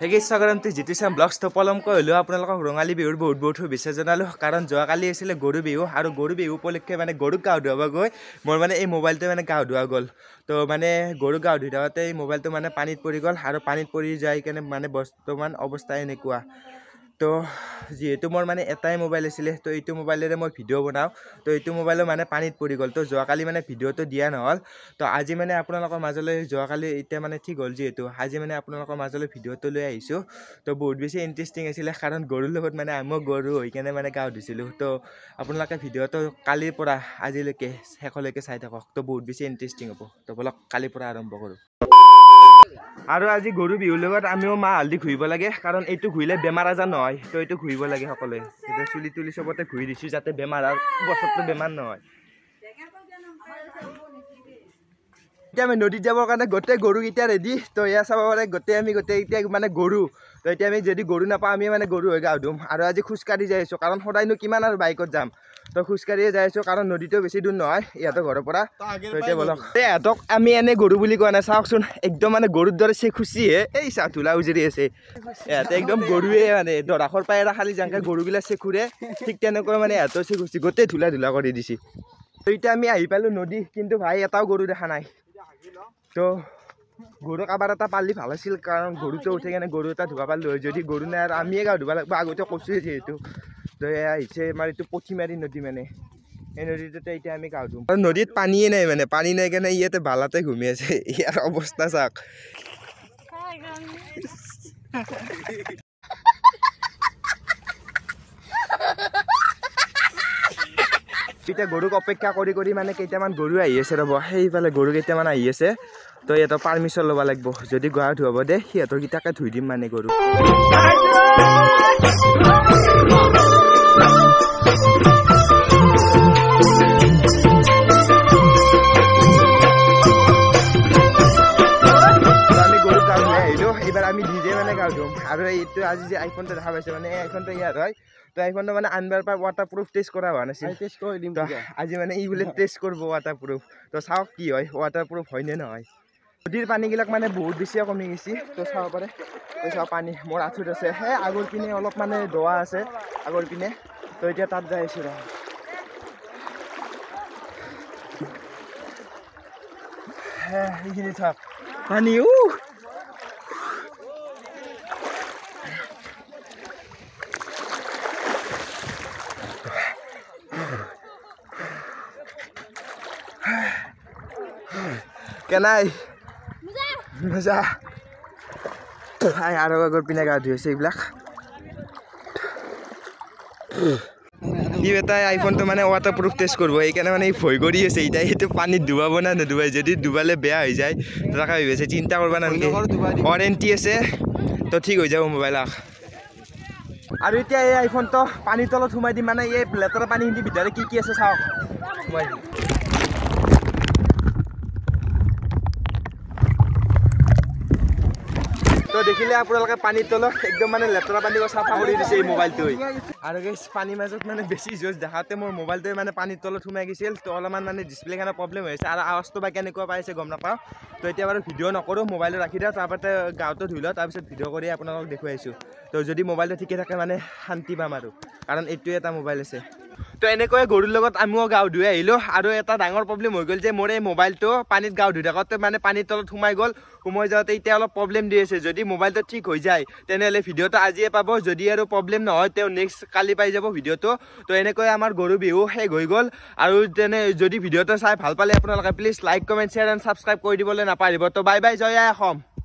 সেইকে স্বাগতমটি জ্যোতি Shyam blogs টপলমক হলেও আপোনালোকক ৰঙালী বিহুৰ বহুত বহুত শুভেচ্ছা জনালোঁ কাৰণ যোৱাকালি আছিলে গৰু বিহু আৰু গৰু বিহু উপলক্ষে মানে গৰুক গা ধুৱাব মোৰ মানে এই মোবাইলটোৱে মানে গা ধুৱা গ'ল তো মানে গৰু গা ধুই থাকোঁতে এই মোবাইলটো মানে পানীত পৰি গ'ল আৰু পানীত পৰি যায় কেনে মানে বৰ্তমান অৱস্থা এনেকুৱা তো যিহেতু মোৰ মানে এটাই মোবাইল আছিলে তো এইটো মোবাইলেৰে মই ভিডিঅ' বনাওঁ তো এইটো মোবাইলো মানে পানীত পৰি গ'ল তো যোৱাকালি মানে ভিডিঅ'টো দিয়া নহ'ল তো আজি মানে আপোনালোকৰ মাজলৈ যোৱাকালি এতিয়া মানে ঠিক হ'ল যিহেতু আজি মানে আপোনালোকৰ মাজলৈ ভিডিঅ'টো লৈ আহিছোঁ তো বহুত বেছি ইণ্টাৰেষ্টিং আছিলে কাৰণ গৰুৰ লগত মানে মই গৰু হৈ কেনে মানে গা ধুইছিলোঁ তো আপোনালোকে ভিডিঅ'টো কালিৰ পৰা আজিলৈকে শেষলৈকে চাই থাকক তো বহুত বেছি ইণ্টাৰেষ্টিং হ'ব তো বোলক কালিৰ পৰা আৰম্ভ কৰোঁ আৰু আজি গৰু বিহুৰ লগত আমিও মাহ হালধি ঘূৰিব লাগে কাৰণ এইটো ঘূৰিলে বেমাৰ আজাৰ নহয় তো এইটো ঘূৰিব লাগে সকলোৱে চুলি তুলি চবতে ঘূৰি দিছোঁ যাতে বেমাৰ আৰু বছৰটো বেমাৰ নহয় এতিয়া আমি নদীত যাবৰ কাৰণে গোটেই গৰু গৰুকেইটা ৰেডি তো এয়া চাব পাৰে গোটেই আমি গোটেই গোটেইকেইটা মানে গৰু তো এতিয়া আমি যদি গৰু নাপাওঁ আমি মানে গৰু হৈ গাঁও ধুম আৰু আজি খোজকাঢ়ি যাই আছোঁ কাৰণ সদায়নো কিমান আৰু বাইকত যাম তো খোজকাঢ়িয়ে যাই আছোঁ কাৰণ নদীটো বেছি দূৰ নহয় ইহঁতৰ ঘৰৰ পৰা তো এতিয়া বলক ইহঁতক আমি এনে গৰু বুলি কোৱা নাই চাওকচোন একদম মানে গৰুৰ দৰে চে খুচিহে এই চা ধূলা উজৰি আছে ইহঁতে একদম গৰুৱে মানে দৰাখৰ পাই এটা খালি যেনেকৈ গৰুবিলাক চেখুৰে ঠিক তেনেকৈ মানে ইহঁতৰ চে খুচি গোটেই ধূলা ধূলা কৰি দিছে তো এতিয়া আমি আহি পালোঁ নদী কিন্তু ভাই এটাও গৰু দেখা নাই তো গৰু কাবাৰ এটা পালি ভাল আছিল কাৰণ গৰুতে উঠে কেন গৰু এটা ধুবা হয় যদি গৰু নাই আৰু আমিয়ে এগা ধুবা লাগবো আগতে কৈছো যেহেতু তো এ আহিছে আমাৰ এইটো পুঠিমারী নদী মানে এই নদীটোতে এতিয়া আমি গা ধুম নদীত পানীয়ে নাই মানে পানী নাই কেন ইয়াতে ভালাতে ঘূমি আছে ইয়াৰ অৱস্থা চাক এতিয়া গৰুক অপেক্ষা কৰি কৰি মানে কেইটামান গৰু আহি আছে ৰ'ব সেইফালে গৰু কেইটামান আহি আছে তো সিহঁতৰ পাৰ্মিশ্যন ল'ব লাগিব যদি গা ধুৱাব দে সিহঁতৰ কেইটাকে ধুই দিম মানে গৰু মানে গাউটো আৰু এইটো আজি যে আইফোনটো দেখা পাইছে মানে আইফোনটো ইয়াত হয় তো আইফোনটো মানে আনবাৰ পৰা ৱাটাৰ প্ৰুফ টেষ্ট কৰা হোৱা নাছিল টেষ্ট কৰি দিম আজি মানে ই বোলে টেষ্ট কৰিব ৱাটাৰ প্ৰুফ তো চাওক কি হয় ৱাটাৰ প্ৰুফ হয়নে নহয় নদীৰ পানীবিলাক মানে বহুত বেছিয়ে কমি গৈছে তো চাব পাৰে তো চাওক পানী মোৰ আঁঠুত আছে সেই আগৰ পিনে অলপ মানে দোৱা আছে আগৰ পিনে তো এতিয়া তাত যাই আছোঁ ৰ এইখিনি চাওক পানী cái này nó ra hai hà đâu con pin này gạt dưới xịp lắc ইয়ে তাই আইফোনটো মানে ৱাটাৰ প্ৰুফ টেষ্ট কৰিব সেইকাৰণে মানে ভয় কৰি আছে এতিয়া সেইটো পানীত ডুবাব না নুডুবাই যদি ডুবালে বেয়া হৈ যায় তাকে ভাবি আছে চিন্তা কৰিব নালাগে ৱাৰেণ্টি আছে তো ঠিক হৈ যাব মোবাইল আৰু এতিয়া এই আইফোনটো পানীৰ তলত সোমাই দিম মানে এই লেতেৰা পানীখিনি ভিতৰত কি কি আছে চাওক মোবাইল তো দেখিলে আপোনালোকে পানীৰ তলত একদম মানে লেতেৰা পানী চাফা কৰি দিছে এই মোবাইলটোৱে আৰু আৰ পানীৰ মাজত মানে বেছি জোস দেখাতে মোৰ মোবাইলটাই মানে পানীৰ তলত সোমাই গৈছিল তো অলপমান মানে ডিসপ্লে প্ৰব্লেম হৈ আছে আৰু আৱাজটো বা কেনেকুৱা পাইছে গম নাপাওঁ তো এতিয়া বাৰু ভিডিঅ' নকৰোঁ মোবাইলটো ৰাখি দিয়া তাৰপৰ গাঁত ধুই লওঁ তাৰপিছত ভিডিঅ' কৰে আপোনালোকক দেখুৱাইছোঁ তো যদি মোবাইলটো ঠিকে থাকে মানে শান্তি পাম আৰু কাৰণ এইটোৱে এটা মোবাইল আছে তো এনেকৈ গৰুৰ লগত আমিও গাঁও ধুই আহিলোঁ আৰু এটা ডাঙৰ প্ৰব্লেম হৈ গ'ল যে মোৰ এই মোবাইলটো পানীত গাঁও ধুই থাকোঁতে মানে পানীৰ তলত সোমাই গ'ল সোমাই যাওঁতে এতিয়া অলপ প্ৰব্লেম দি আছে যদি মোবাইলটো ঠিক হৈ যায় তেনেহ'লে ভিডিঅ'টো আজিয়ে পাব যদি আৰু প্ৰব্লেম নহয় তেওঁ নেক্সট কালি পাই যাব ভিডিঅ'টো তো এনেকৈ আমাৰ গৰু বিহু শেষ হৈ গ'ল আৰু তেনে যদি ভিডিঅ'টো চাই ভাল পালে আপোনালোকে please like comment share and subscribe কৰি দিবলৈ নাপাহৰিব তো বাই বাই জয় আই অসম